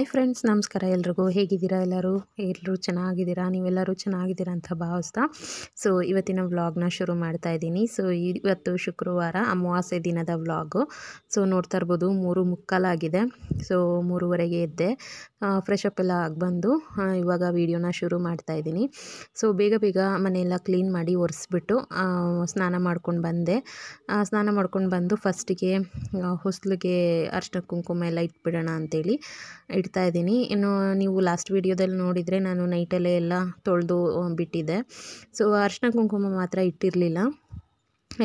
hi friends ನಮಸ್ಕಾರ ಎಲ್ರಿಗೂ ಹೇಗಿದ್ದೀರಾ ಎಲ್ಲರೂ ಎಲ್ಲರೂ ಚೆನ್ನಾಗಿದ್ದೀರಾ ನೀವೆಲ್ಲರೂ ಚೆನ್ನಾಗಿದ್ದೀರಾ ಅಂತ ಭಾವಿಸ್ತಾ ಸೊ ಇವತ್ತಿನ ವ್ಲಾಗ್ನ ಶುರು ಮಾಡ್ತಾ ಇದ್ದೀನಿ ಸೊ ಇವತ್ತು ಶುಕ್ರವಾರ ಅಮಾವಾಸ್ಯೆ ದಿನದ ವ್ಲಾಗು ಸೊ ನೋಡ್ತಾ ಇರ್ಬೋದು ಮೂರು ಮುಕ್ಕಾಲಾಗಿದೆ ಸೊ ಮೂರುವರೆಗೆ ಇದ್ದೆ ಫ್ರೆಶ್ ಅಪ್ ಎಲ್ಲ ಬಂದು ಇವಾಗ ವೀಡಿಯೋನ ಶುರು ಮಾಡ್ತಾ ಇದ್ದೀನಿ ಸೊ ಬೇಗ ಬೇಗ ಮನೆಯೆಲ್ಲ ಕ್ಲೀನ್ ಮಾಡಿ ಒರೆಸ್ಬಿಟ್ಟು ಸ್ನಾನ ಮಾಡ್ಕೊಂಡು ಬಂದೆ ಸ್ನಾನ ಮಾಡ್ಕೊಂಡು ಬಂದು ಫಸ್ಟಿಗೆ ಹೊಸ್ಲಿಗೆ ಅರ್ಶಿನ ಕುಂಕುಮ ಎಲ್ಲ ಇಟ್ಬಿಡೋಣ ಅಂತೇಳಿ ಇಟ್ ಇದ್ದೀನಿ ಇನ್ನು ನೀವು ಲಾಸ್ಟ್ ವೀಡಿಯೋದಲ್ಲಿ ನೋಡಿದರೆ ನಾನು ನೈಟಲ್ಲೇ ಎಲ್ಲ ತೊಳೆದು ಬಿಟ್ಟಿದ್ದೆ ಸೊ ಅರಿಶಿನ ಕುಂಕುಮ ಮಾತ್ರ ಇಟ್ಟಿರಲಿಲ್ಲ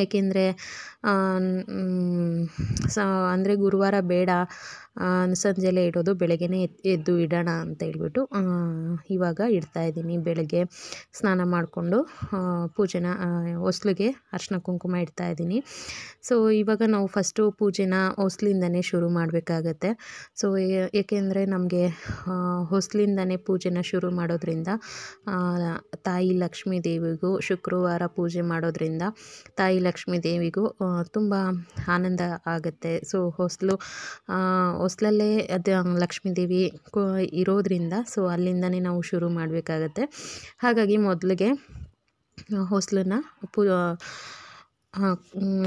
ಏಕೆಂದರೆ ಸ ಅಂದರೆ ಗುರುವಾರ ಬೇಡ ಸಂಜೆಲೇ ಇಡೋದು ಬೆಳಗ್ಗೆನೇ ಎದ್ದು ಇಡೋಣ ಅಂತ ಹೇಳ್ಬಿಟ್ಟು ಇವಾಗ ಇದ್ದೀನಿ ಬೆಳಗ್ಗೆ ಸ್ನಾನ ಮಾಡಿಕೊಂಡು ಪೂಜೆನ ಹೊಸ್ಲಿಗೆ ಅರ್ಶಿನ ಕುಂಕುಮ ಇದ್ದೀನಿ ಸೊ ಇವಾಗ ನಾವು ಫಸ್ಟು ಪೂಜೆನ ಹೊಸ್ಲಿಂದನೇ ಶುರು ಮಾಡಬೇಕಾಗತ್ತೆ ಸೊ ಏಕೆಂದರೆ ನಮಗೆ ಹೊಸ್ಲಿಂದನೇ ಪೂಜೆನ ಶುರು ಮಾಡೋದ್ರಿಂದ ತಾಯಿ ಲಕ್ಷ್ಮೀ ದೇವಿಗೂ ಶುಕ್ರವಾರ ಪೂಜೆ ಮಾಡೋದ್ರಿಂದ ತಾಯಿ ಲಕ್ಷ್ಮೀ ದೇವಿಗೂ ತುಂಬ ಆನಂದ ಆಗುತ್ತೆ ಸೊ ಹೊಸಲು ಹೊಸ್ಲಲ್ಲೇ ಅದು ಲಕ್ಷ್ಮೀದೇವಿ ದೇವಿ ಇರೋದರಿಂದ ಸೊ ಅಲ್ಲಿಂದನೇ ನಾವು ಶುರು ಮಾಡಬೇಕಾಗತ್ತೆ ಹಾಗಾಗಿ ಮೊದಲಿಗೆ ಹೊಸಲನ್ನ ಪು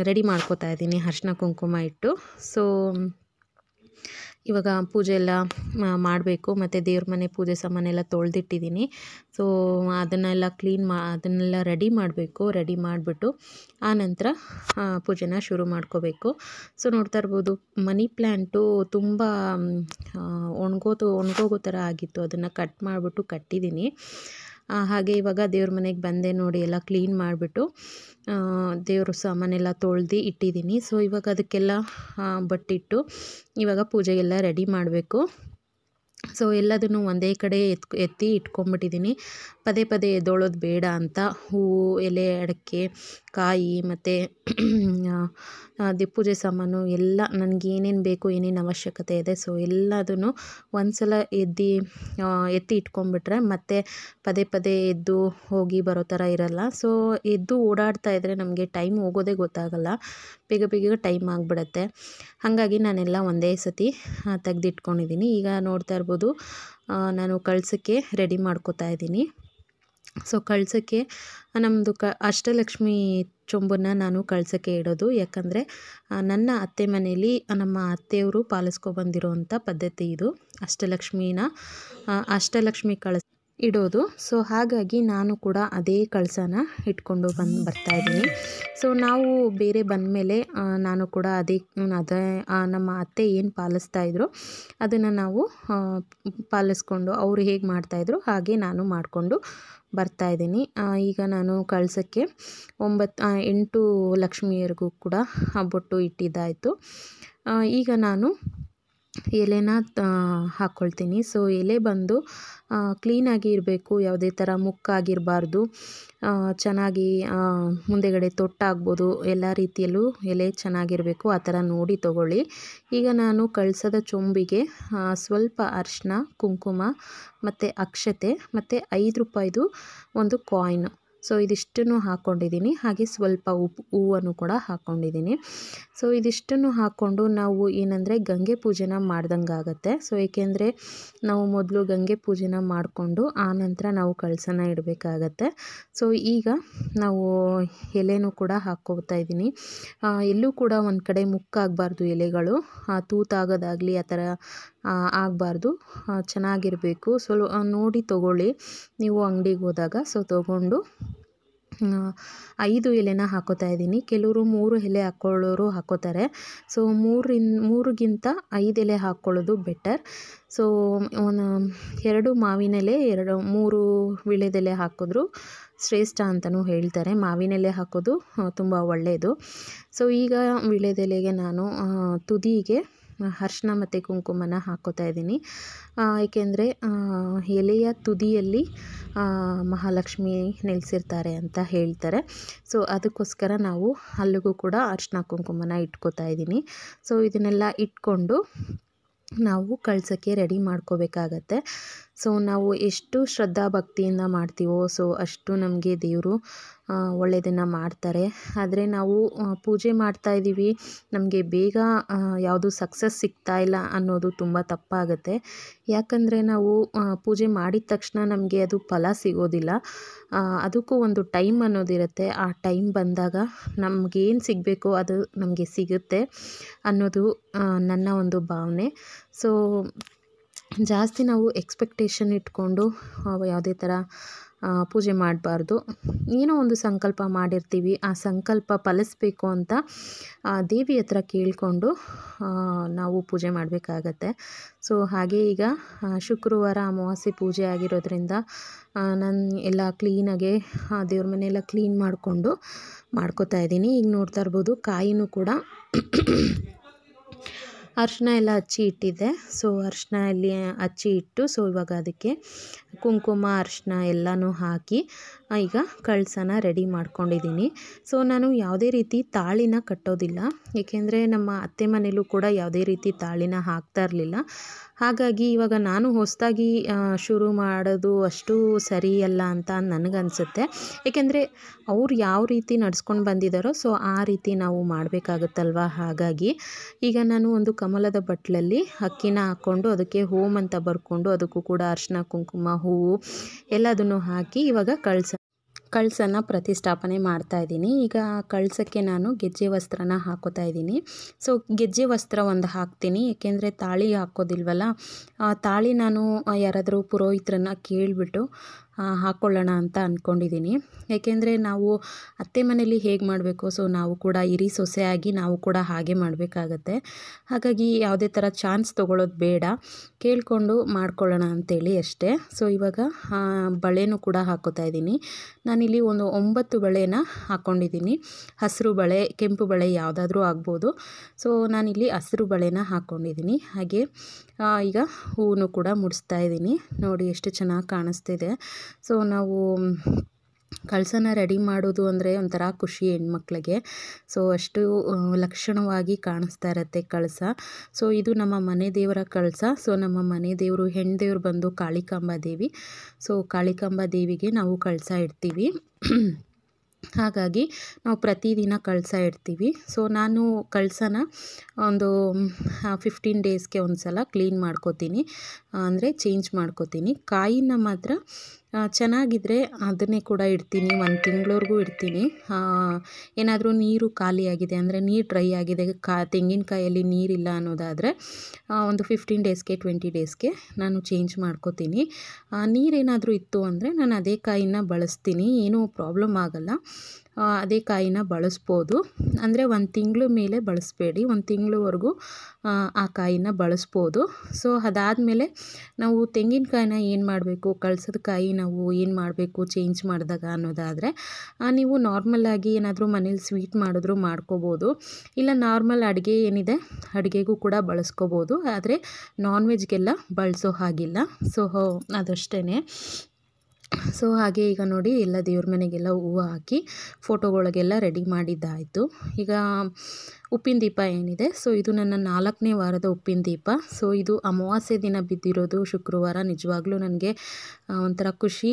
ರೆಡಿ ಮಾಡ್ಕೋತಾ ಇದ್ದೀನಿ ಅರ್ಶಿನ ಕುಂಕುಮ ಇಟ್ಟು ಸೊ ಇವಾಗ ಪೂಜೆ ಎಲ್ಲ ಮಾಡಬೇಕು ಮತ್ತು ದೇವ್ರ ಮನೆ ಪೂಜೆ ಸಾಮಾನೆಲ್ಲ ತೊಳೆದಿಟ್ಟಿದ್ದೀನಿ ಸೊ ಅದನ್ನೆಲ್ಲ ಕ್ಲೀನ್ ಮಾ ಅದನ್ನೆಲ್ಲ ರೆಡಿ ಮಾಡಬೇಕು ರೆಡಿ ಮಾಡಿಬಿಟ್ಟು ಆ ನಂತರ ಪೂಜೆನ ಶುರು ಮಾಡ್ಕೋಬೇಕು ಸೊ ನೋಡ್ತಾ ಇರ್ಬೋದು ಮನಿ ಪ್ಲ್ಯಾಂಟು ತುಂಬ ಒಣಗೋದು ಒಣಗೋಗೋ ಥರ ಆಗಿತ್ತು ಅದನ್ನು ಕಟ್ ಮಾಡಿಬಿಟ್ಟು ಕಟ್ಟಿದ್ದೀನಿ ಹಾಗೆ ಇವಾಗ ದೇವ್ರ ಮನೆಗೆ ಬಂದೆ ನೋಡಿ ಎಲ್ಲ ಕ್ಲೀನ್ ಮಾಡಿಬಿಟ್ಟು ದೇವರು ಸಾಮಾನೆಲ್ಲ ತೊಳ್ದು ಇಟ್ಟಿದ್ದೀನಿ ಸೊ ಇವಾಗ ಅದಕ್ಕೆಲ್ಲ ಬಟ್ಟಿಟ್ಟು ಇವಾಗ ಪೂಜೆಗೆಲ್ಲ ರೆಡಿ ಮಾಡಬೇಕು ಸೊ ಎಲ್ಲದನ್ನು ಒಂದೇ ಕಡೆ ಎತ್ ಎತ್ತಿ ಇಟ್ಕೊಂಡ್ಬಿಟ್ಟಿದ್ದೀನಿ ಪದೇ ಪದೇ ಎದ್ದೋಳೋದು ಬೇಡ ಅಂತ ಹೂವು ಎಲೆ ಅಡಕೆ ಕಾಯಿ ಮತ್ತು ದಿಪ್ಪೂಜೆ ಸಾಮಾನು ಎಲ್ಲ ನನಗೆ ಏನೇನು ಬೇಕು ಏನೇನು ಅವಶ್ಯಕತೆ ಇದೆ ಸೊ ಎಲ್ಲದನ್ನು ಒಂದು ಸಲ ಎದ್ದು ಎತ್ತಿ ಇಟ್ಕೊಂಡ್ಬಿಟ್ರೆ ಮತ್ತೆ ಪದೇ ಪದೇ ಎದ್ದು ಹೋಗಿ ಬರೋ ಥರ ಇರಲ್ಲ ಸೊ ಎದ್ದು ಓಡಾಡ್ತಾ ಇದ್ದರೆ ನಮಗೆ ಟೈಮ್ ಹೋಗೋದೇ ಗೊತ್ತಾಗಲ್ಲ ಬೇಗ ಬೇಗ ಟೈಮ್ ಆಗಿಬಿಡತ್ತೆ ಹಾಗಾಗಿ ನಾನೆಲ್ಲ ಒಂದೇ ಸತಿ ತೆಗೆದಿಟ್ಕೊಂಡಿದ್ದೀನಿ ಈಗ ನೋಡ್ತಾ ಇರ್ಬೋದು ನಾನು ಕಳ್ಸೋಕ್ಕೆ ರೆಡಿ ಮಾಡ್ಕೋತಾ ಇದ್ದೀನಿ ಸೊ ಕಳ್ಸೋಕ್ಕೆ ನಮ್ಮದು ಕ ಅಷ್ಟಲಕ್ಷ್ಮಿ ಚೊಂಬನ್ನು ನಾನು ಕಳ್ಸೋಕ್ಕೆ ಇಡೋದು ಯಾಕಂದರೆ ನನ್ನ ಅತ್ತೆ ಮನೇಲಿ ನಮ್ಮ ಅತ್ತೆಯವರು ಅಂಥ ಪದ್ಧತಿ ಇದು ಅಷ್ಟಲಕ್ಷ್ಮಿನ ಅಷ್ಟಲಕ್ಷ್ಮಿ ಕಳ್ಸ ಇಡೋದು ಸೊ ಹಾಗಾಗಿ ನಾನು ಕೂಡ ಅದೇ ಕಳಸನ ಇಟ್ಕೊಂಡು ಬಂದು ಬರ್ತಾಯಿದ್ದೀನಿ ಸೊ ನಾವು ಬೇರೆ ಬಂದ ಮೇಲೆ ನಾನು ಕೂಡ ಅದೇ ಅದೇ ನಮ್ಮ ಅತ್ತೆ ಏನು ಪಾಲಿಸ್ತಾ ಇದ್ರು ಅದನ್ನು ನಾವು ಪಾಲಿಸ್ಕೊಂಡು ಅವರು ಹೇಗೆ ಮಾಡ್ತಾಯಿದ್ರು ಹಾಗೆ ನಾನು ಮಾಡಿಕೊಂಡು ಬರ್ತಾ ಇದ್ದೀನಿ ಈಗ ನಾನು ಕಳ್ಸೋಕ್ಕೆ ಒಂಬತ್ತು ಎಂಟು ಲಕ್ಷ್ಮಿಯರಿಗೂ ಕೂಡ ಬೊಟ್ಟು ಇಟ್ಟಿದ್ದಾಯಿತು ಈಗ ನಾನು ಎಲೆನ ಹಾಕ್ಕೊಳ್ತೀನಿ ಸೊ ಎಲೆ ಬಂದು ಕ್ಲೀನಾಗಿ ಇರಬೇಕು ಯಾವುದೇ ಥರ ಮುಕ್ಕಾಗಿರಬಾರ್ದು ಚೆನ್ನಾಗಿ ಮುಂದೆಗಡೆ ತೊಟ್ಟಾಗ್ಬೋದು ಎಲ್ಲ ರೀತಿಯಲ್ಲೂ ಎಲೆ ಚೆನ್ನಾಗಿರಬೇಕು ಆ ಥರ ನೋಡಿ ತೊಗೊಳ್ಳಿ ಈಗ ನಾನು ಕಳ್ಸದ ಚೊಂಬಿಗೆ ಸ್ವಲ್ಪ ಅರ್ಶಿನ ಕುಂಕುಮ ಮತ್ತು ಅಕ್ಷತೆ ಮತ್ತು ಐದು ರೂಪಾಯಿದು ಒಂದು ಕಾಯಿನ್ ಸೊ ಇದಿಷ್ಟನ್ನು ಹಾಕ್ಕೊಂಡಿದ್ದೀನಿ ಹಾಗೆ ಸ್ವಲ್ಪ ಉಪ್ಪು ಹೂವನ್ನು ಕೂಡ ಹಾಕ್ಕೊಂಡಿದ್ದೀನಿ ಸೊ ಇದಿಷ್ಟನ್ನು ಹಾಕ್ಕೊಂಡು ನಾವು ಏನಂದರೆ ಗಂಗೆ ಪೂಜೆನ ಮಾಡ್ದಂಗೆ ಆಗುತ್ತೆ ಸೊ ಏಕೆಂದರೆ ನಾವು ಮೊದಲು ಗಂಗೆ ಪೂಜೆನ ಮಾಡಿಕೊಂಡು ಆನಂತರ ನಾವು ಕಳಸನ ಇಡಬೇಕಾಗತ್ತೆ ಸೊ ಈಗ ನಾವು ಎಲೆನೂ ಕೂಡ ಹಾಕ್ಕೋತಾ ಇದ್ದೀನಿ ಎಲ್ಲೂ ಕೂಡ ಒಂದು ಕಡೆ ಮುಕ್ಕಾಗಬಾರ್ದು ಎಲೆಗಳು ತೂತಾಗೋದಾಗಲಿ ಆ ಥರ ಆಗಬಾರ್ದು ಚೆನ್ನಾಗಿರಬೇಕು ಸೊ ನೋಡಿ ತೊಗೊಳ್ಳಿ ನೀವು ಅಂಗಡಿಗೆ ಹೋದಾಗ ಸೊ ತೊಗೊಂಡು ಐದು ಎಲೆನ ಹಾಕೋತಾ ಇದ್ದೀನಿ ಕೆಲವರು ಮೂರು ಎಲೆ ಹಾಕ್ಕೊಳ್ಳೋರು ಹಾಕೋತಾರೆ ಸೊ ಮೂರಿನ್ ಮೂರಿಗಿಂತ ಐದು ಎಲೆ ಹಾಕ್ಕೊಳ್ಳೋದು ಬೆಟರ್ ಸೊ ಎರಡು ಮಾವಿನ ಎಲೆ ಎರಡು ಮೂರು ವಿಳೆದೆಲೆ ಹಾಕಿದ್ರು ಶ್ರೇಷ್ಠ ಅಂತಲೂ ಹೇಳ್ತಾರೆ ಮಾವಿನೆಲೆ ಹಾಕೋದು ತುಂಬ ಒಳ್ಳೆಯದು ಸೊ ಈಗ ವಿಳೆದೆಲೆಗೆ ನಾನು ತುದಿಗೆ ಅರ್ಶಿನ ಮತ್ತು ಕುಂಕುಮನ ಹಾಕೋತಾ ಇದ್ದೀನಿ ಏಕೆಂದರೆ ಎಲೆಯ ತುದಿಯಲ್ಲಿ ಮಹಾಲಕ್ಷ್ಮಿ ನೆಲೆಸಿರ್ತಾರೆ ಅಂತ ಹೇಳ್ತಾರೆ ಸೊ ಅದಕ್ಕೋಸ್ಕರ ನಾವು ಅಲ್ಲಿಗೂ ಕೂಡ ಅರ್ಶಿನ ಕುಂಕುಮನ ಇಟ್ಕೋತಾ ಇದ್ದೀನಿ ಸೊ ಇದನ್ನೆಲ್ಲ ಇಟ್ಕೊಂಡು ನಾವು ಕಳ್ಸೋಕ್ಕೆ ರೆಡಿ ಮಾಡ್ಕೋಬೇಕಾಗತ್ತೆ ಸೊ ನಾವು ಎಷ್ಟು ಶ್ರದ್ಧಾ ಭಕ್ತಿಯಿಂದ ಮಾಡ್ತೀವೋ ಸೊ ಅಷ್ಟು ನಮಗೆ ದೇವರು ಒಳ್ಳೆಯದನ್ನು ಮಾಡ್ತಾರೆ ಆದರೆ ನಾವು ಪೂಜೆ ಮಾಡ್ತಾ ಇದ್ದೀವಿ ನಮಗೆ ಬೇಗ ಯಾವುದು ಸಕ್ಸಸ್ ಸಿಗ್ತಾ ಇಲ್ಲ ಅನ್ನೋದು ತುಂಬ ತಪ್ಪಾಗುತ್ತೆ ಯಾಕಂದರೆ ನಾವು ಪೂಜೆ ಮಾಡಿದ ತಕ್ಷಣ ನಮಗೆ ಅದು ಫಲ ಸಿಗೋದಿಲ್ಲ ಅದಕ್ಕೂ ಒಂದು ಟೈಮ್ ಅನ್ನೋದಿರುತ್ತೆ ಆ ಟೈಮ್ ಬಂದಾಗ ನಮಗೇನು ಸಿಗಬೇಕೋ ಅದು ನಮಗೆ ಸಿಗುತ್ತೆ ಅನ್ನೋದು ನನ್ನ ಒಂದು ಭಾವನೆ ಸೊ ಜಾಸ್ತಿ ನಾವು ಎಕ್ಸ್ಪೆಕ್ಟೇಷನ್ ಇಟ್ಕೊಂಡು ಯಾವುದೇ ಥರ ಪೂಜೆ ಮಾಡಬಾರ್ದು ಏನೋ ಒಂದು ಸಂಕಲ್ಪ ಮಾಡಿರ್ತೀವಿ ಆ ಸಂಕಲ್ಪ ಫಲಿಸ್ಬೇಕು ಅಂತ ದೇವಿ ಹತ್ರ ಕೇಳಿಕೊಂಡು ನಾವು ಪೂಜೆ ಮಾಡಬೇಕಾಗತ್ತೆ ಸೊ ಹಾಗೆ ಈಗ ಶುಕ್ರವಾರ ಅಮಾವಾಸ್ಯೆ ಪೂಜೆ ಆಗಿರೋದ್ರಿಂದ ನಾನು ಎಲ್ಲ ಕ್ಲೀನಾಗೆ ದೇವ್ರ ಮನೆಯೆಲ್ಲ ಕ್ಲೀನ್ ಮಾಡಿಕೊಂಡು ಮಾಡ್ಕೋತಾ ಇದ್ದೀನಿ ಈಗ ನೋಡ್ತಾ ಇರ್ಬೋದು ಕಾಯಿನೂ ಕೂಡ ಅರಶಿನ ಎಲ್ಲ ಹಚ್ಚಿ ಇಟ್ಟಿದ್ದೆ ಸೊ ಅರಿಶಿನ ಅಲ್ಲಿ ಹಚ್ಚಿ ಇಟ್ಟು ಸೊ ಇವಾಗ ಅದಕ್ಕೆ ಕುಂಕುಮ ಅರಶಿನ ಎಲ್ಲನೂ ಹಾಕಿ ಈಗ ಕಳಸನ ರೆಡಿ ಮಾಡ್ಕೊಂಡಿದ್ದೀನಿ ಸೊ ನಾನು ಯಾವುದೇ ರೀತಿ ತಾಳಿನ ಕಟ್ಟೋದಿಲ್ಲ ಏಕೆಂದರೆ ನಮ್ಮ ಅತ್ತೆ ಮನೆಯಲ್ಲೂ ಕೂಡ ಯಾವುದೇ ರೀತಿ ತಾಳಿನ ಹಾಕ್ತಾ ಇರಲಿಲ್ಲ ಹಾಗಾಗಿ ಇವಾಗ ನಾನು ಹೊಸದಾಗಿ ಶುರು ಮಾಡೋದು ಅಷ್ಟು ಸರಿಯಲ್ಲ ಅಂತ ನನಗನ್ಸುತ್ತೆ ಏಕೆಂದರೆ ಅವ್ರು ಯಾವ ರೀತಿ ನಡ್ಸ್ಕೊಂಡು ಬಂದಿದ್ದಾರೋ ಸೊ ಆ ರೀತಿ ನಾವು ಮಾಡಬೇಕಾಗುತ್ತಲ್ವ ಹಾಗಾಗಿ ಈಗ ನಾನು ಒಂದು ಕಮಲದ ಬಟ್ಲಲ್ಲಿ ಅಕ್ಕಿನ ಹಾಕ್ಕೊಂಡು ಅದಕ್ಕೆ ಹೋಮ್ ಅಂತ ಬರ್ಕೊಂಡು ಅದಕ್ಕೂ ಕೂಡ ಅರ್ಶಿನ ಕುಂಕುಮ ಹೂವು ಎಲ್ಲದನ್ನು ಹಾಕಿ ಇವಾಗ ಕಳ್ಸ ಕಳ್ಸನ್ನು ಪ್ರತಿಷ್ಠಾಪನೆ ಮಾಡ್ತಾ ಇದ್ದೀನಿ ಈಗ ಕಳಸಕ್ಕೆ ನಾನು ಗೆಜ್ಜೆ ವಸ್ತ್ರನ ಹಾಕೋತಾ ಇದ್ದೀನಿ ಸೊ ಗೆಜ್ಜೆ ವಸ್ತ್ರ ಒಂದು ಹಾಕ್ತೀನಿ ಏಕೆಂದರೆ ತಾಳಿ ಹಾಕೋದಿಲ್ವಲ್ಲ ತಾಳಿ ನಾನು ಯಾರಾದರೂ ಪುರೋಹಿತರನ್ನು ಕೇಳಿಬಿಟ್ಟು ಹಾಕ್ಕೊಳ್ಳೋಣ ಅಂತ ಅಂದ್ಕೊಂಡಿದ್ದೀನಿ ಏಕೆಂದರೆ ನಾವು ಅತ್ತೆ ಮನೇಲಿ ಹೇಗೆ ಮಾಡಬೇಕು ಸೊ ನಾವು ಕೂಡ ಇರಿ ಸೊಸೆಯಾಗಿ ನಾವು ಕೂಡ ಹಾಗೆ ಮಾಡಬೇಕಾಗತ್ತೆ ಹಾಗಾಗಿ ಯಾವುದೇ ಥರ ಚಾನ್ಸ್ ತೊಗೊಳ್ಳೋದು ಬೇಡ ಕೇಳಿಕೊಂಡು ಮಾಡ್ಕೊಳ್ಳೋಣ ಅಂತೇಳಿ ಅಷ್ಟೇ ಸೊ ಇವಾಗ ಬಳೆನೂ ಕೂಡ ಹಾಕೋತಾ ಇದ್ದೀನಿ ನಾನಿಲ್ಲಿ ಒಂದು ಒಂಬತ್ತು ಬಳೆನ ಹಾಕ್ಕೊಂಡಿದ್ದೀನಿ ಹಸಿರು ಬಳೆ ಕೆಂಪು ಬಳೆ ಯಾವುದಾದ್ರೂ ಆಗ್ಬೋದು ಸೊ ನಾನಿಲ್ಲಿ ಹಸಿರು ಬಳೆನ ಹಾಕ್ಕೊಂಡಿದ್ದೀನಿ ಹಾಗೆ ಈಗ ಹೂವನ್ನು ಕೂಡ ಮುಡಿಸ್ತಾ ಇದ್ದೀನಿ ನೋಡಿ ಎಷ್ಟು ಚೆನ್ನಾಗಿ ಕಾಣಿಸ್ತಿದೆ ಸೊ ನಾವು ಕಳಸನ ರೆಡಿ ಮಾಡೋದು ಅಂದರೆ ಒಂಥರ ಖುಷಿ ಹೆಣ್ಮಕ್ಳಿಗೆ ಸೊ ಅಷ್ಟು ಲಕ್ಷಣವಾಗಿ ಕಾಣಿಸ್ತಾ ಇರುತ್ತೆ ಕಳಸ ಸೊ ಇದು ನಮ್ಮ ಮನೆ ದೇವರ ಕಳಸ ಸೊ ನಮ್ಮ ಮನೆ ದೇವರು ಹೆಣ್ಣು ಬಂದು ಕಾಳಿಕಾಂಬ ದೇವಿ ಸೊ ಕಾಳಿಕಾಂಬ ದೇವಿಗೆ ನಾವು ಕಳಸ ಇಡ್ತೀವಿ ಹಾಗಾಗಿ ನಾವು ಪ್ರತಿದಿನ ಕಳಸ ಇಡ್ತೀವಿ ಸೊ ನಾನು ಕಳಸನ ಒಂದು ಫಿಫ್ಟೀನ್ ಡೇಸ್ಗೆ ಒಂದು ಸಲ ಕ್ಲೀನ್ ಮಾಡ್ಕೋತೀನಿ ಅಂದರೆ ಚೇಂಜ್ ಮಾಡ್ಕೋತೀನಿ ಕಾಯಿನ ಮಾತ್ರ ಚೆನ್ನಾಗಿದ್ದರೆ ಅದನ್ನೇ ಕೂಡ ಇಡ್ತೀನಿ ಒಂದು ತಿಂಗಳವರೆಗೂ ಇಡ್ತೀನಿ ಏನಾದರೂ ನೀರು ಖಾಲಿಯಾಗಿದೆ ಅಂದರೆ ನೀರು ಡ್ರೈ ಆಗಿದೆ ಕಾ ತೆಂಗಿನಕಾಯಲ್ಲಿ ನೀರಿಲ್ಲ ಅನ್ನೋದಾದರೆ ಒಂದು ಫಿಫ್ಟೀನ್ ಡೇಸ್ಗೆ ಟ್ವೆಂಟಿ ಡೇಸ್ಗೆ ನಾನು ಚೇಂಜ್ ಮಾಡ್ಕೋತೀನಿ ನೀರೇನಾದರೂ ಇತ್ತು ಅಂದರೆ ನಾನು ಅದೇ ಕಾಯಿನ ಬಳಸ್ತೀನಿ ಏನೂ ಪ್ರಾಬ್ಲಮ್ ಆಗಲ್ಲ ಅದೇ ಕಾಯಿನ ಬಳಸ್ಬೋದು ಅಂದರೆ ಒಂದು ತಿಂಗಳ ಮೇಲೆ ಬಳಸಬೇಡಿ ಒಂದು ತಿಂಗಳವರೆಗೂ ಆ ಕಾಯಿನ ಬಳಸ್ಬೋದು ಸೊ ಅದಾದಮೇಲೆ ನಾವು ತೆಂಗಿನಕಾಯಿನ ಏನು ಮಾಡಬೇಕು ಕಳ್ಸದ ಕಾಯಿ ನಾವು ಏನು ಮಾಡಬೇಕು ಚೇಂಜ್ ಮಾಡಿದಾಗ ಅನ್ನೋದಾದರೆ ನೀವು ಆಗಿ ಏನಾದರೂ ಮನೇಲಿ ಸ್ವೀಟ್ ಮಾಡಿದ್ರು ಮಾಡ್ಕೋಬೋದು ಇಲ್ಲ ನಾರ್ಮಲ್ ಅಡುಗೆ ಏನಿದೆ ಅಡುಗೆಗೂ ಕೂಡ ಬಳಸ್ಕೋಬೋದು ಆದರೆ ನಾನ್ ವೆಜ್ಗೆಲ್ಲ ಬಳಸೋ ಹಾಗಿಲ್ಲ ಸೊ ಅದಷ್ಟೇ ಸೊ ಹಾಗೆ ಈಗ ನೋಡಿ ಎಲ್ಲ ದೇವ್ರ ಮನೆಗೆಲ್ಲ ಹೂವು ಹಾಕಿ ಫೋಟೋಗಳಿಗೆಲ್ಲ ರೆಡಿ ಮಾಡಿದ್ದಾಯಿತು ಈಗ ಉಪ್ಪಿನ ದೀಪ ಏನಿದೆ ಸೊ ಇದು ನನ್ನ ನಾಲ್ಕನೇ ವಾರದ ಉಪ್ಪಿನ ದೀಪ ಸೊ ಇದು ಅಮಾವಾಸ್ಯೆ ದಿನ ಬಿದ್ದಿರೋದು ಶುಕ್ರವಾರ ನಿಜವಾಗ್ಲೂ ನನಗೆ ಒಂಥರ ಖುಷಿ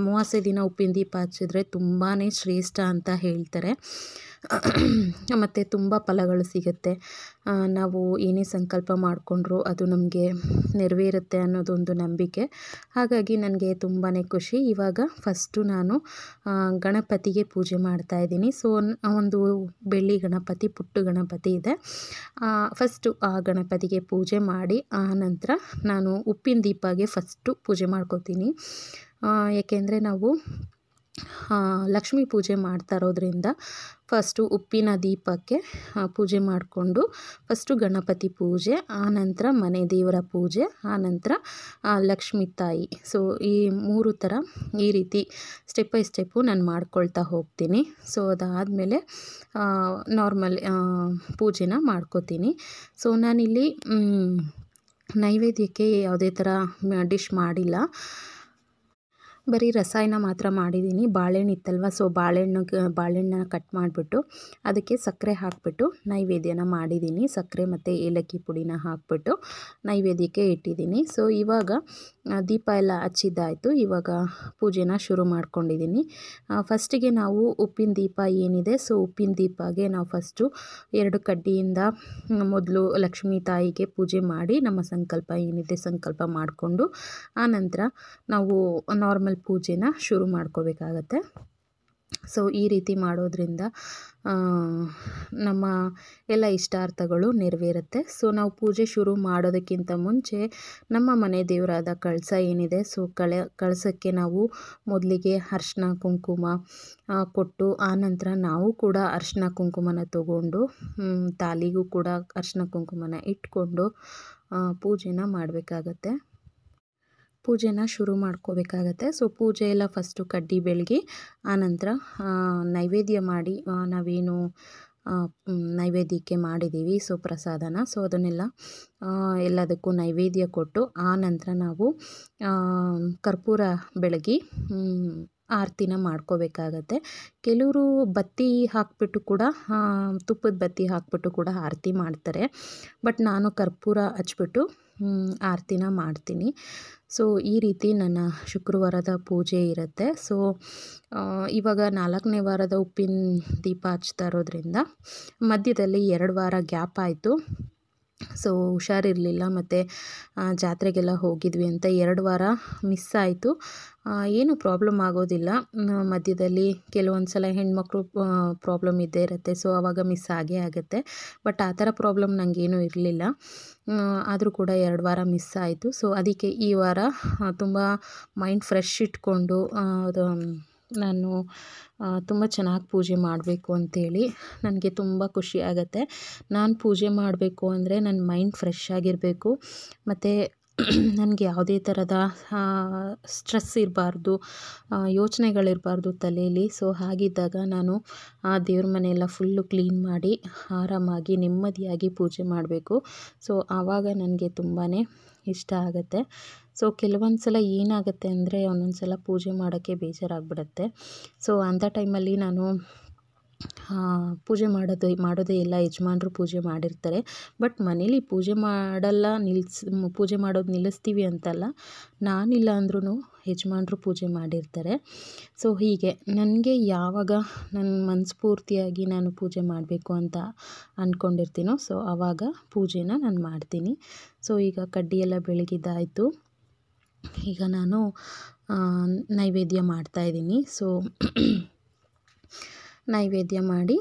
ಅಮಾವಾಸ್ಯೆ ದಿನ ಉಪ್ಪಿನ ದೀಪ ಹಚ್ಚಿದ್ರೆ ತುಂಬಾ ಶ್ರೇಷ್ಠ ಅಂತ ಹೇಳ್ತಾರೆ ಮತ್ತು ತುಂಬ ಫಲಗಳು ಸಿಗುತ್ತೆ ನಾವು ಏನೇ ಸಂಕಲ್ಪ ಮಾಡಿಕೊಂಡ್ರೂ ಅದು ನಮಗೆ ನೆರವೇರುತ್ತೆ ಅನ್ನೋದೊಂದು ನಂಬಿಕೆ ಹಾಗಾಗಿ ನನಗೆ ತುಂಬಾ ಖುಷಿ ಇವಾಗ ಫಸ್ಟು ನಾನು ಗಣಪತಿಗೆ ಪೂಜೆ ಮಾಡ್ತಾಯಿದ್ದೀನಿ ಸೊ ಒಂದು ಬೆಳ್ಳಿ ಗಣಪತಿ ಪುಟ್ಟು ಗಣಪತಿ ಇದೆ ಫಸ್ಟು ಆ ಗಣಪತಿಗೆ ಪೂಜೆ ಮಾಡಿ ಆ ನಂತರ ನಾನು ಉಪ್ಪಿನ ದೀಪಾಗೆ ಫಸ್ಟು ಪೂಜೆ ಮಾಡ್ಕೋತೀನಿ ಏಕೆಂದರೆ ನಾವು ಲಕ್ಷ್ಮೀ ಪೂಜೆ ಮಾಡ್ತಾ ಇರೋದ್ರಿಂದ ಫಸ್ಟು ಉಪ್ಪಿನ ದೀಪಕ್ಕೆ ಪೂಜೆ ಮಾಡಿಕೊಂಡು ಫಸ್ಟು ಗಣಪತಿ ಪೂಜೆ ಆನಂತರ ಮನೆ ದೇವರ ಪೂಜೆ ಆನಂತರ ಲಕ್ಷ್ಮೀ ತಾಯಿ ಸೊ ಈ ಮೂರು ಥರ ಈ ರೀತಿ ಸ್ಟೆಪ್ ಬೈ ಸ್ಟೆಪ್ಪು ನಾನು ಮಾಡ್ಕೊಳ್ತಾ ಹೋಗ್ತೀನಿ ಸೊ ಅದಾದಮೇಲೆ ನಾರ್ಮಲ್ ಪೂಜೆನ ಮಾಡ್ಕೋತೀನಿ ಸೊ ನಾನಿಲ್ಲಿ ನೈವೇದ್ಯಕ್ಕೆ ಯಾವುದೇ ಥರ ಡಿಶ್ ಮಾಡಿಲ್ಲ ಬರೀ ರಸಾಯನ ಮಾತ್ರ ಮಾಡಿದ್ದೀನಿ ಬಾಳೆಹಣ್ಣು ಇತ್ತಲ್ವ ಸೊ ಬಾಳೆಹಣ್ಣು ಬಾಳೆಹಣ್ಣನ್ನ ಕಟ್ ಮಾಡಿಬಿಟ್ಟು ಅದಕ್ಕೆ ಸಕ್ಕರೆ ಹಾಕಿಬಿಟ್ಟು ನೈವೇದ್ಯನ ಮಾಡಿದ್ದೀನಿ ಸಕ್ಕರೆ ಮತ್ತು ಏಲಕ್ಕಿ ಪುಡಿನ ಹಾಕಿಬಿಟ್ಟು ನೈವೇದ್ಯಕ್ಕೆ ಇಟ್ಟಿದ್ದೀನಿ ಸೊ ಇವಾಗ ದೀಪ ಎಲ್ಲ ಹಚ್ಚಿದ್ದಾಯಿತು ಇವಾಗ ಪೂಜೆನ ಶುರು ಮಾಡ್ಕೊಂಡಿದ್ದೀನಿ ಫಸ್ಟಿಗೆ ನಾವು ಉಪ್ಪಿನ ದೀಪ ಏನಿದೆ ಸೊ ಉಪ್ಪಿನ ದೀಪಗೆ ನಾವು ಫಸ್ಟು ಎರಡು ಕಡ್ಡಿಯಿಂದ ಮೊದಲು ಲಕ್ಷ್ಮೀ ತಾಯಿಗೆ ಪೂಜೆ ಮಾಡಿ ನಮ್ಮ ಸಂಕಲ್ಪ ಏನಿದೆ ಸಂಕಲ್ಪ ಮಾಡಿಕೊಂಡು ಆನಂತರ ನಾವು ನಾರ್ಮಲ್ ಪೂಜೆನ ಶುರು ಮಾಡ್ಕೋಬೇಕಾಗತ್ತೆ ಸೊ ಈ ರೀತಿ ಮಾಡೋದ್ರಿಂದ ನಮ್ಮ ಎಲ್ಲ ಇಷ್ಟಾರ್ಥಗಳು ನೆರವೇರುತ್ತೆ ಸೊ ನಾವು ಪೂಜೆ ಶುರು ಮಾಡೋದಕ್ಕಿಂತ ಮುಂಚೆ ನಮ್ಮ ಮನೆ ದೇವರಾದ ಕಳಸ ಏನಿದೆ ಸೊ ಕಳೆ ಕಳಸಕ್ಕೆ ನಾವು ಮೊದಲಿಗೆ ಅರ್ಶಿನ ಕುಂಕುಮ ಕೊಟ್ಟು ಆನಂತರ ನಾವು ಕೂಡ ಅರ್ಶಿನ ಕುಂಕುಮನ ತಗೊಂಡು ತಾಲಿಗೂ ಕೂಡ ಅರ್ಶಿನ ಕುಂಕುಮನ ಇಟ್ಕೊಂಡು ಪೂಜೆನ ಮಾಡಬೇಕಾಗತ್ತೆ ಪೂಜೆನ ಶುರು ಮಾಡ್ಕೋಬೇಕಾಗತ್ತೆ ಸೊ ಪೂಜೆ ಎಲ್ಲ ಫಸ್ಟು ಕಡ್ಡಿ ಬೆಳಗಿ ಆನಂತರ ನೈವೇದ್ಯ ಮಾಡಿ ನಾವೇನು ನೈವೇದ್ಯಕ್ಕೆ ಮಾಡಿದ್ದೀವಿ ಸೊ ಪ್ರಸಾದನ ಸೊ ಅದನ್ನೆಲ್ಲ ಎಲ್ಲದಕ್ಕೂ ನೈವೇದ್ಯ ಕೊಟ್ಟು ಆ ನಂತರ ನಾವು ಕರ್ಪೂರ ಬೆಳಗಿ ಆರತಿನ ಮಾಡ್ಕೋಬೇಕಾಗತ್ತೆ ಕೆಲವರು ಬತ್ತಿ ಹಾಕ್ಬಿಟ್ಟು ಕೂಡ ತುಪ್ಪದ ಬತ್ತಿ ಹಾಕ್ಬಿಟ್ಟು ಕೂಡ ಆರತಿ ಮಾಡ್ತಾರೆ ಬಟ್ ನಾನು ಕರ್ಪೂರ ಹಚ್ಬಿಟ್ಟು ಆರತಿನ ಮಾಡ್ತೀನಿ ಸೊ ಈ ರೀತಿ ನನ್ನ ಶುಕ್ರವಾರದ ಪೂಜೆ ಇರುತ್ತೆ ಸೊ ಇವಾಗ ನಾಲ್ಕನೇ ವಾರದ ಉಪ್ಪಿನ ದೀಪ ಹಚ್ತಾ ಇರೋದ್ರಿಂದ ಮಧ್ಯದಲ್ಲಿ ಎರಡು ವಾರ ಗ್ಯಾಪ್ ಆಯಿತು ಸೊ ಹುಷಾರಿರಲಿಲ್ಲ ಮತ್ತು ಜಾತ್ರೆಗೆಲ್ಲ ಹೋಗಿದ್ವಿ ಅಂತ ಎರಡು ವಾರ ಮಿಸ್ ಆಯಿತು ಏನು ಪ್ರಾಬ್ಲಮ್ ಆಗೋದಿಲ್ಲ ಮಧ್ಯದಲ್ಲಿ ಕೆಲವೊಂದು ಸಲ ಹೆಣ್ಮಕ್ಳು ಪ್ರಾಬ್ಲಮ್ ಇದ್ದೇ ಇರುತ್ತೆ ಸೊ ಆವಾಗ ಮಿಸ್ ಆಗೇ ಆಗುತ್ತೆ ಬಟ್ ಆ ಥರ ಪ್ರಾಬ್ಲಮ್ ನನಗೇನು ಇರಲಿಲ್ಲ ಆದರೂ ಕೂಡ ಎರಡು ವಾರ ಮಿಸ್ ಆಯಿತು ಸೊ ಅದಕ್ಕೆ ಈ ವಾರ ತುಂಬ ಮೈಂಡ್ ಫ್ರೆಶ್ ಇಟ್ಕೊಂಡು ಅದು ನಾನು ತುಂಬ ಚೆನ್ನಾಗಿ ಪೂಜೆ ಮಾಡಬೇಕು ಅಂಥೇಳಿ ನನಗೆ ತುಂಬ ಖುಷಿ ಆಗುತ್ತೆ ನಾನು ಪೂಜೆ ಮಾಡಬೇಕು ಅಂದರೆ ನನ್ನ ಮೈಂಡ್ ಫ್ರೆಶ್ ಆಗಿರಬೇಕು ಮತ್ತು ನನಗೆ ಯಾವುದೇ ಥರದ ಸ್ಟ್ರೆಸ್ ಇರಬಾರ್ದು ಯೋಚನೆಗಳಿರಬಾರ್ದು ತಲೆಯಲ್ಲಿ ಸೊ ಹಾಗಿದ್ದಾಗ ನಾನು ಆ ದೇವ್ರ ಮನೆಯೆಲ್ಲ ಫುಲ್ಲು ಕ್ಲೀನ್ ಮಾಡಿ ಆರಾಮಾಗಿ ನೆಮ್ಮದಿಯಾಗಿ ಪೂಜೆ ಮಾಡಬೇಕು ಸೊ ಆವಾಗ ನನಗೆ ತುಂಬಾ ಇಷ್ಟ ಆಗುತ್ತೆ ಸೊ ಕೆಲವೊಂದು ಸಲ ಏನಾಗುತ್ತೆ ಅಂದರೆ ಒಂದೊಂದು ಸಲ ಪೂಜೆ ಮಾಡೋಕ್ಕೆ ಬೇಜಾರಾಗಿಬಿಡುತ್ತೆ ಸೊ ಅಂಥ ಟೈಮಲ್ಲಿ ನಾನು ಪೂಜೆ ಮಾಡೋದು ಮಾಡೋದೇ ಇಲ್ಲ ಯಜಮಾನ್ರು ಪೂಜೆ ಮಾಡಿರ್ತಾರೆ ಬಟ್ ಮನೇಲಿ ಪೂಜೆ ಮಾಡಲ್ಲ ನಿಲ್ಸಿ ಪೂಜೆ ಮಾಡೋದು ನಿಲ್ಲಿಸ್ತೀವಿ ಅಂತಲ್ಲ ನಾನಿಲ್ಲ ಅಂದ್ರೂ ಯಜಮಾನ್ರು ಪೂಜೆ ಮಾಡಿರ್ತಾರೆ ಸೊ ಹೀಗೆ ನನಗೆ ಯಾವಾಗ ನನ್ನ ಮನಸ್ಫೂರ್ತಿಯಾಗಿ ನಾನು ಪೂಜೆ ಮಾಡಬೇಕು ಅಂತ ಅಂದ್ಕೊಂಡಿರ್ತೀನೋ ಸೊ ಆವಾಗ ಪೂಜೆನ ನಾನು ಮಾಡ್ತೀನಿ ಸೊ ಈಗ ಕಡ್ಡಿ ಎಲ್ಲ ಬೆಳಗಿದ್ದಾಯಿತು ಈಗ ನಾನು ನೈವೇದ್ಯ ಮಾಡ್ತಾಯಿದ್ದೀನಿ ಸೊ ನೈವೇದ್ಯ ಮಾಡಿ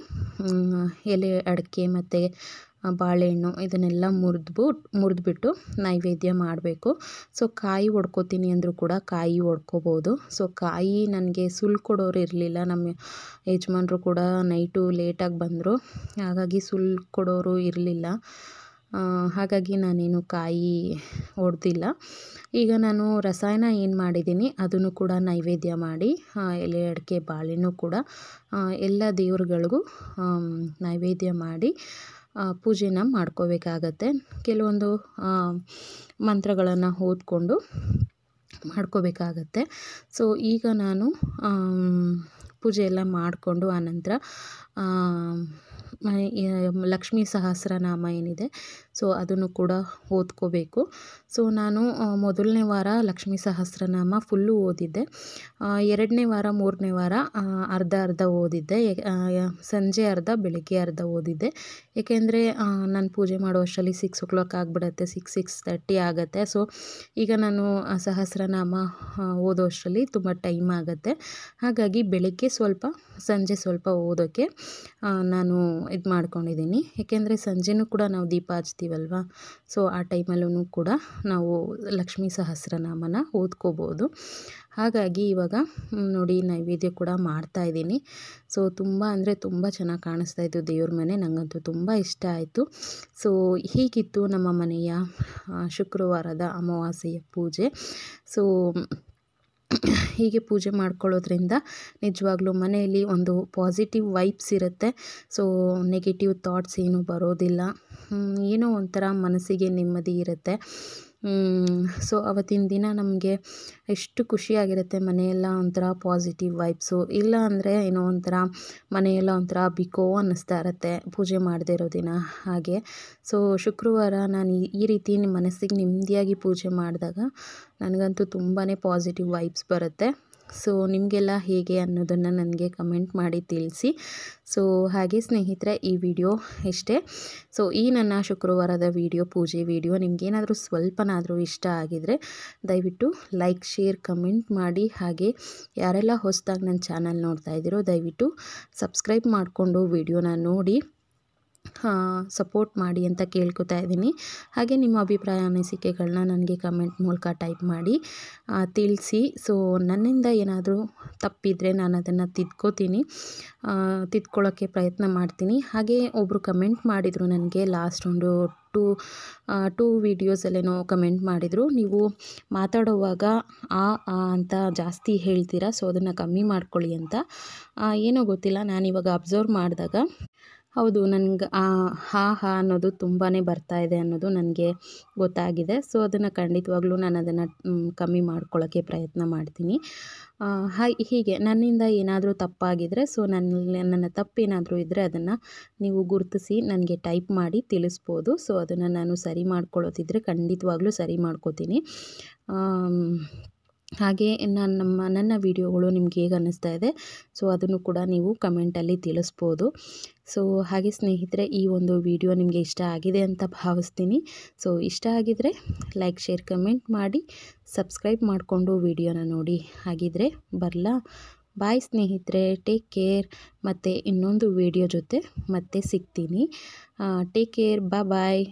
ಎಲೆ ಅಡಿಕೆ ಮತ್ತು ಬಾಳೆಹಣ್ಣು ಇದನ್ನೆಲ್ಲ ಮುರಿದ್ಬು ಮುರಿದ್ಬಿಟ್ಟು ನೈವೇದ್ಯ ಮಾಡಬೇಕು ಸೊ ಕಾಯಿ ಒಡ್ಕೋತೀನಿ ಅಂದರೂ ಕೂಡ ಕಾಯಿ ಒಡ್ಕೋಬೋದು ಸೊ ಕಾಯಿ ನನಗೆ ಸುಲ್ ಕೊಡೋರು ಇರಲಿಲ್ಲ ನಮ್ಮ ಯಜಮಾನ್ರು ಕೂಡ ನೈಟು ಲೇಟಾಗಿ ಬಂದರು ಹಾಗಾಗಿ ಸುಲ್ ಕೊಡೋರು ಇರಲಿಲ್ಲ ಹಾಗಾಗಿ ನಾನೇನು ಕಾಯಿ ಒಡೆದಿಲ್ಲ ಈಗ ನಾನು ರಸಾಯನ ಏನು ಮಾಡಿದ್ದೀನಿ ಅದನ್ನು ಕೂಡ ನೈವೇದ್ಯ ಮಾಡಿ ಎಲೆ ಅಡಿಕೆ ಬಾಳೆನೂ ಕೂಡ ಎಲ್ಲ ದೇವ್ರುಗಳಿಗೂ ನೈವೇದ್ಯ ಮಾಡಿ ಪೂಜೆನ ಮಾಡ್ಕೋಬೇಕಾಗತ್ತೆ ಕೆಲವೊಂದು ಮಂತ್ರಗಳನ್ನು ಓದ್ಕೊಂಡು ಮಾಡ್ಕೋಬೇಕಾಗತ್ತೆ ಸೊ ಈಗ ನಾನು ಪೂಜೆ ಎಲ್ಲ ಮಾಡಿಕೊಂಡು ಆನಂತರ ಲಕ್ಷ್ಮೀ ಸಹಸ್ರನಾಮ ಏನಿದೆ ಸೊ ಅದನ್ನು ಕೂಡ ಓದ್ಕೋಬೇಕು ಸೊ ನಾನು ಮೊದಲನೇ ವಾರ ಲಕ್ಷ್ಮೀ ಸಹಸ್ರನಾಮ ಫುಲ್ಲು ಓದಿದ್ದೆ ಎರಡನೇ ವಾರ ಮೂರನೇ ವಾರ ಅರ್ಧ ಅರ್ಧ ಓದಿದ್ದೆ ಸಂಜೆ ಅರ್ಧ ಬೆಳಗ್ಗೆ ಅರ್ಧ ಓದಿದ್ದೆ ಏಕೆಂದರೆ ನಾನು ಪೂಜೆ ಮಾಡೋ ಅಷ್ಟರಲ್ಲಿ ಸಿಕ್ಸ್ ಓ ಕ್ಲಾಕ್ ಆಗಿಬಿಡತ್ತೆ ಸಿಕ್ಸ್ ಸಿಕ್ಸ್ ತರ್ಟಿ ಆಗುತ್ತೆ ಸೊ ಈಗ ನಾನು ಸಹಸ್ರನಾಮ ಓದೋ ಅಷ್ಟರಲ್ಲಿ ತುಂಬ ಟೈಮ್ ಆಗುತ್ತೆ ಹಾಗಾಗಿ ಬೆಳಗ್ಗೆ ಸ್ವಲ್ಪ ಸಂಜೆ ಸ್ವಲ್ಪ ಓದೋಕ್ಕೆ ನಾನು ಇದು ಮಾಡ್ಕೊಂಡಿದ್ದೀನಿ ಏಕೆಂದರೆ ಸಂಜೆನೂ ಕೂಡ ನಾವು ದೀಪ ಹಚ್ತೀವಿ ಓದ್ತೀವಲ್ವ ಸೊ ಆ ಟೈಮಲ್ಲೂ ಕೂಡ ನಾವು ಲಕ್ಷ್ಮೀ ಸಹಸ್ರನಾಮನ ಓದ್ಕೋಬೋದು ಹಾಗಾಗಿ ಇವಾಗ ನೋಡಿ ನೈವೇದ್ಯ ಕೂಡ ಮಾಡ್ತಾ ಇದ್ದೀನಿ ಸೊ ತುಂಬ ಅಂದರೆ ತುಂಬ ಚೆನ್ನಾಗಿ ಕಾಣಿಸ್ತಾ ಇತ್ತು ದೇವ್ರ ಮನೆ ನನಗಂತೂ ತುಂಬ ಇಷ್ಟ ಆಯಿತು ಸೊ ಹೀಗಿತ್ತು ನಮ್ಮ ಮನೆಯ ಶುಕ್ರವಾರದ ಅಮಾವಾಸ್ಯೆಯ ಪೂಜೆ ಸೊ ಹೀಗೆ ಪೂಜೆ ಮಾಡ್ಕೊಳ್ಳೋದ್ರಿಂದ ನಿಜವಾಗ್ಲೂ ಮನೆಯಲ್ಲಿ ಒಂದು ಪಾಸಿಟಿವ್ ವೈಬ್ಸ್ ಇರುತ್ತೆ ಸೊ ನೆಗೆಟಿವ್ ಥಾಟ್ಸ್ ಏನೂ ಬರೋದಿಲ್ಲ ಏನೋ ಒಂಥರ ಮನಸ್ಸಿಗೆ ನೆಮ್ಮದಿ ಇರುತ್ತೆ ಸೊ ಅವತ್ತಿನ ದಿನ ನಮಗೆ ಎಷ್ಟು ಖುಷಿಯಾಗಿರುತ್ತೆ ಮನೆಯೆಲ್ಲ ಒಂಥರ ಪಾಸಿಟಿವ್ ವೈಬ್ಸು ಇಲ್ಲ ಅಂದರೆ ಏನೋ ಒಂಥರ ಮನೆಯೆಲ್ಲ ಒಂಥರ ಬಿಕೋ ಅನ್ನಿಸ್ತಾ ಇರುತ್ತೆ ಪೂಜೆ ಮಾಡದೇ ಇರೋ ದಿನ ಹಾಗೆ ಸೊ ಶುಕ್ರವಾರ ನಾನು ಈ ರೀತಿ ನಿಮ್ಮ ಮನಸ್ಸಿಗೆ ನೆಮ್ಮದಿಯಾಗಿ ಪೂಜೆ ಮಾಡಿದಾಗ ನನಗಂತೂ ತುಂಬಾ ಪಾಸಿಟಿವ್ ವೈಬ್ಸ್ ಬರುತ್ತೆ ಸೊ ನಿಮಗೆಲ್ಲ ಹೇಗೆ ಅನ್ನೋದನ್ನು ನನಗೆ ಕಮೆಂಟ್ ಮಾಡಿ ತಿಳಿಸಿ ಸೊ ಹಾಗೆ ಸ್ನೇಹಿತರೆ ಈ ವಿಡಿಯೋ ಇಷ್ಟೇ ಸೊ ಈ ನನ್ನ ಶುಕ್ರವಾರದ ವಿಡಿಯೋ ಪೂಜೆ ವಿಡಿಯೋ ನಿಮಗೇನಾದರೂ ಸ್ವಲ್ಪನಾದರೂ ಇಷ್ಟ ಆಗಿದರೆ ದಯವಿಟ್ಟು ಲೈಕ್ ಶೇರ್ ಕಮೆಂಟ್ ಮಾಡಿ ಹಾಗೆ ಯಾರೆಲ್ಲ ಹೊಸದಾಗಿ ನನ್ನ ಚಾನಲ್ ನೋಡ್ತಾ ಇದ್ದೀರೋ ದಯವಿಟ್ಟು ಸಬ್ಸ್ಕ್ರೈಬ್ ಮಾಡಿಕೊಂಡು ವಿಡಿಯೋನ ನೋಡಿ ಸಪೋರ್ಟ್ ಮಾಡಿ ಅಂತ ಕೇಳ್ಕೊತಾ ಇದ್ದೀನಿ ಹಾಗೆ ನಿಮ್ಮ ಅಭಿಪ್ರಾಯ ಅನಿಸಿಕೆಗಳನ್ನ ನನಗೆ ಕಮೆಂಟ್ ಮೂಲಕ ಟೈಪ್ ಮಾಡಿ ತಿಳಿಸಿ ಸೊ ನನ್ನಿಂದ ಏನಾದರೂ ತಪ್ಪಿದರೆ ನಾನು ಅದನ್ನು ತಿದ್ಕೋತೀನಿ ತಿದ್ಕೊಳ್ಳೋಕ್ಕೆ ಪ್ರಯತ್ನ ಮಾಡ್ತೀನಿ ಹಾಗೆ ಒಬ್ಬರು ಕಮೆಂಟ್ ಮಾಡಿದರು ನನಗೆ ಲಾಸ್ಟ್ ಒಂದು ಟೂ ಟೂ ವಿಡಿಯೋಸಲ್ಲೇನೋ ಕಮೆಂಟ್ ಮಾಡಿದರು ನೀವು ಮಾತಾಡುವಾಗ ಆ ಆ ಅಂತ ಜಾಸ್ತಿ ಹೇಳ್ತೀರಾ ಸೊ ಅದನ್ನು ಕಮ್ಮಿ ಮಾಡ್ಕೊಳ್ಳಿ ಅಂತ ಏನೋ ಗೊತ್ತಿಲ್ಲ ನಾನಿವಾಗ ಅಬ್ಸರ್ವ್ ಮಾಡಿದಾಗ ಹೌದು ನನಗೆ ಹಾ ಹಾ ಅನ್ನೋದು ತುಂಬಾ ಬರ್ತಾ ಇದೆ ಅನ್ನೋದು ನನಗೆ ಗೊತ್ತಾಗಿದೆ ಸೊ ಅದನ್ನು ಖಂಡಿತವಾಗ್ಲೂ ನಾನು ಅದನ್ನು ಕಮ್ಮಿ ಮಾಡ್ಕೊಳ್ಳೋಕ್ಕೆ ಪ್ರಯತ್ನ ಮಾಡ್ತೀನಿ ಹೀಗೆ ನನ್ನಿಂದ ಏನಾದರೂ ತಪ್ಪಾಗಿದ್ದರೆ ಸೊ ನನ್ನ ನನ್ನ ತಪ್ಪೇನಾದರೂ ಇದ್ದರೆ ಅದನ್ನು ನೀವು ಗುರುತಿಸಿ ನನಗೆ ಟೈಪ್ ಮಾಡಿ ತಿಳಿಸ್ಬೋದು ಸೊ ಅದನ್ನು ನಾನು ಸರಿ ಮಾಡ್ಕೊಳ್ಳೋದಿದ್ರೆ ಖಂಡಿತವಾಗ್ಲೂ ಸರಿ ಮಾಡ್ಕೋತೀನಿ ಹಾಗೆ ನಾನು ನಮ್ಮ ನನ್ನ ವೀಡಿಯೋಗಳು ನಿಮ್ಗೆ ಹೇಗೆ ಅನ್ನಿಸ್ತಾ ಇದೆ ಸೊ ಅದನ್ನು ಕೂಡ ನೀವು ಕಮೆಂಟಲ್ಲಿ ತಿಳಿಸ್ಬೋದು ಸೊ ಹಾಗೆ ಸ್ನೇಹಿತರೆ ಈ ಒಂದು ವಿಡಿಯೋ ನಿಮಗೆ ಇಷ್ಟ ಆಗಿದೆ ಅಂತ ಭಾವಿಸ್ತೀನಿ ಸೊ ಇಷ್ಟ ಆಗಿದರೆ ಲೈಕ್ ಶೇರ್ ಕಮೆಂಟ್ ಮಾಡಿ ಸಬ್ಸ್ಕ್ರೈಬ್ ಮಾಡಿಕೊಂಡು ವಿಡಿಯೋನ ನೋಡಿ ಹಾಗಿದ್ರೆ ಬರಲಾ ಬಾಯ್ ಸ್ನೇಹಿತರೆ ಟೇಕ್ ಕೇರ್ ಮತ್ತು ಇನ್ನೊಂದು ವಿಡಿಯೋ ಜೊತೆ ಮತ್ತೆ ಸಿಗ್ತೀನಿ ಟೇಕ್ ಕೇರ್ ಬಾ ಬಾಯ್